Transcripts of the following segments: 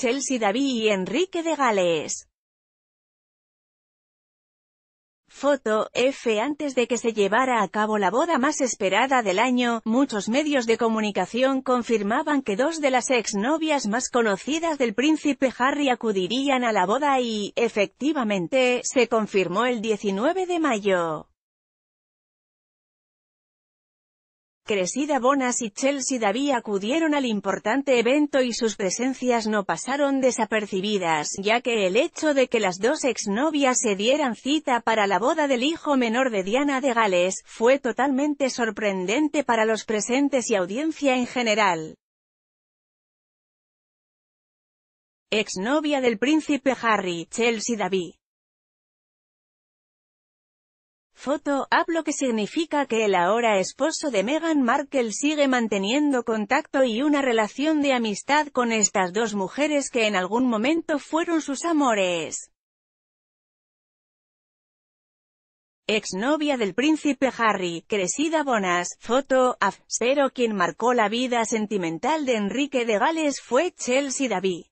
Chelsea David y Enrique de Gales. Foto, F. Antes de que se llevara a cabo la boda más esperada del año, muchos medios de comunicación confirmaban que dos de las exnovias más conocidas del príncipe Harry acudirían a la boda y, efectivamente, se confirmó el 19 de mayo. Cresida Bonas y Chelsea Davy acudieron al importante evento y sus presencias no pasaron desapercibidas, ya que el hecho de que las dos exnovias se dieran cita para la boda del hijo menor de Diana de Gales, fue totalmente sorprendente para los presentes y audiencia en general. Exnovia del príncipe Harry, Chelsea David. Foto, hablo que significa que el ahora esposo de Meghan Markle sigue manteniendo contacto y una relación de amistad con estas dos mujeres que en algún momento fueron sus amores. Exnovia del príncipe Harry, crecida Bonas, foto, af, pero quien marcó la vida sentimental de Enrique de Gales fue Chelsea David.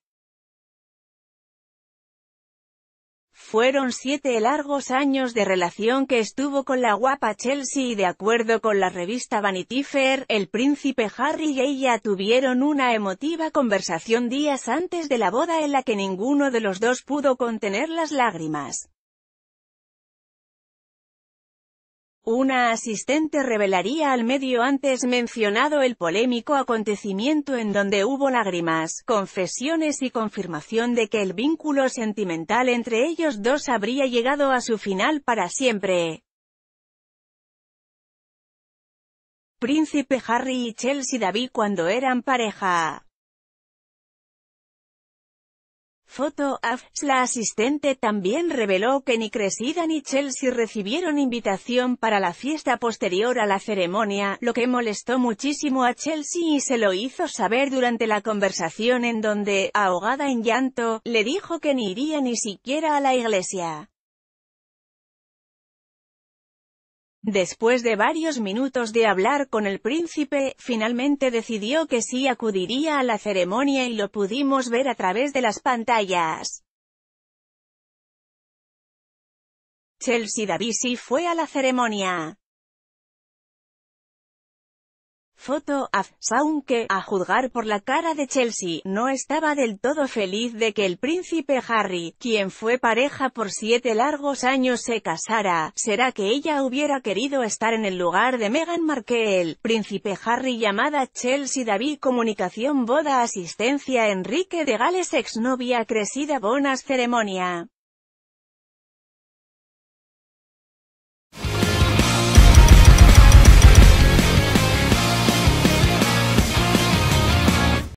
Fueron siete largos años de relación que estuvo con la guapa Chelsea y de acuerdo con la revista Vanity Fair, el príncipe Harry y ella tuvieron una emotiva conversación días antes de la boda en la que ninguno de los dos pudo contener las lágrimas. Una asistente revelaría al medio antes mencionado el polémico acontecimiento en donde hubo lágrimas, confesiones y confirmación de que el vínculo sentimental entre ellos dos habría llegado a su final para siempre. Príncipe Harry y Chelsea David cuando eran pareja. foto, La asistente también reveló que ni Cresida ni Chelsea recibieron invitación para la fiesta posterior a la ceremonia, lo que molestó muchísimo a Chelsea y se lo hizo saber durante la conversación en donde, ahogada en llanto, le dijo que ni iría ni siquiera a la iglesia. Después de varios minutos de hablar con el príncipe, finalmente decidió que sí acudiría a la ceremonia y lo pudimos ver a través de las pantallas. Chelsea Davisi fue a la ceremonia. Foto af, aunque, a juzgar por la cara de Chelsea, no estaba del todo feliz de que el príncipe Harry, quien fue pareja por siete largos años se casara, será que ella hubiera querido estar en el lugar de Meghan Markle, príncipe Harry llamada Chelsea David comunicación boda asistencia Enrique de Gales exnovia crecida bonas ceremonia.